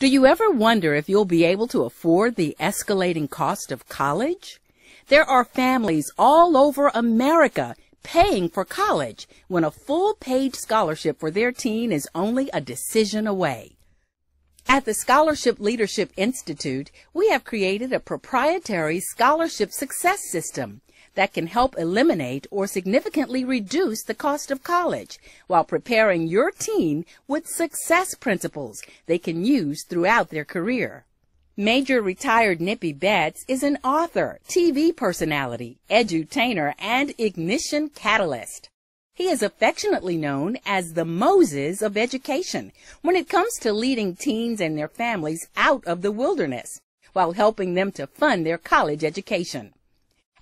Do you ever wonder if you'll be able to afford the escalating cost of college? There are families all over America paying for college when a full paid scholarship for their teen is only a decision away. At the Scholarship Leadership Institute, we have created a proprietary scholarship success system that can help eliminate or significantly reduce the cost of college while preparing your teen with success principles they can use throughout their career. Major retired Nippy Betts is an author, TV personality, edutainer, and ignition catalyst. He is affectionately known as the Moses of education when it comes to leading teens and their families out of the wilderness while helping them to fund their college education.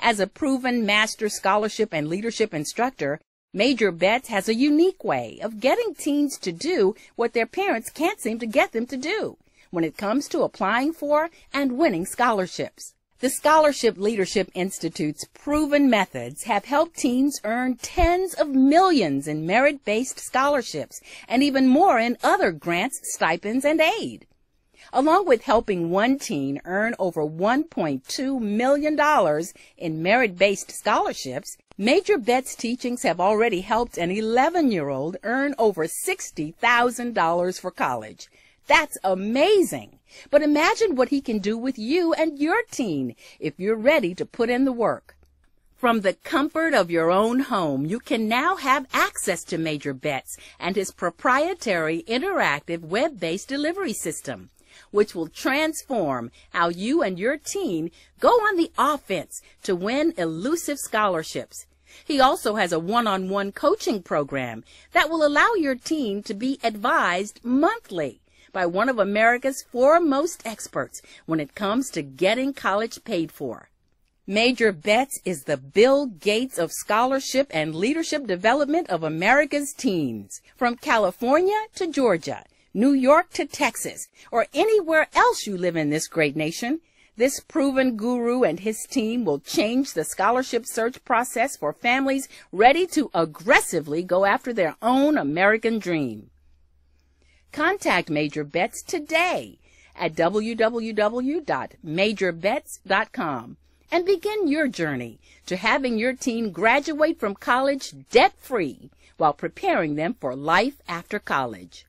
As a proven master scholarship and leadership instructor, Major Betts has a unique way of getting teens to do what their parents can't seem to get them to do when it comes to applying for and winning scholarships. The Scholarship Leadership Institute's proven methods have helped teens earn tens of millions in merit-based scholarships and even more in other grants, stipends, and aid along with helping one teen earn over $1.2 million in merit-based scholarships, Major Betts teachings have already helped an 11-year-old earn over $60,000 for college. That's amazing. But imagine what he can do with you and your teen if you're ready to put in the work. From the comfort of your own home, you can now have access to Major Betts and his proprietary interactive web-based delivery system which will transform how you and your team go on the offense to win elusive scholarships. He also has a one-on-one coaching program that will allow your team to be advised monthly by one of America's foremost experts when it comes to getting college paid for. Major Betts is the Bill Gates of scholarship and leadership development of America's teens, from California to Georgia. New York to Texas, or anywhere else you live in this great nation, this proven guru and his team will change the scholarship search process for families ready to aggressively go after their own American dream. Contact Major Betts today at www.majorbets.com and begin your journey to having your team graduate from college debt free while preparing them for life after college.